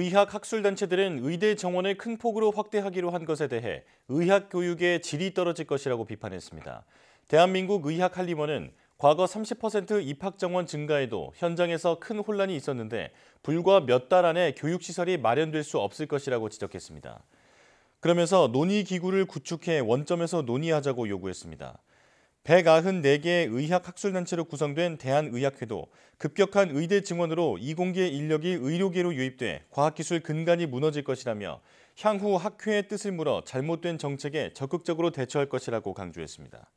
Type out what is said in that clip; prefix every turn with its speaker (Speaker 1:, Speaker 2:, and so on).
Speaker 1: 의학 학술 단체들은 의대 정원을 큰 폭으로 확대하기로 한 것에 대해 의학 교육의 질이 떨어질 것이라고 비판했습니다. 대한민국 의학 한림원은 과거 30% 입학 정원 증가에도 현장에서 큰 혼란이 있었는데 불과 몇 달 안에 교육 시설이 마련될 수 없을 것이라고 지적했습니다. 그러면서 논의 기구를 구축해 원점에서 논의하자고 요구했습니다. 194개의 의학학술단체로 구성된 대한의학회도 급격한 의대 증원으로 이공계 인력이 의료계로 유입돼 과학기술 근간이 무너질 것이라며 향후 학회의 뜻을 물어 잘못된 정책에 적극적으로 대처할 것이라고 강조했습니다.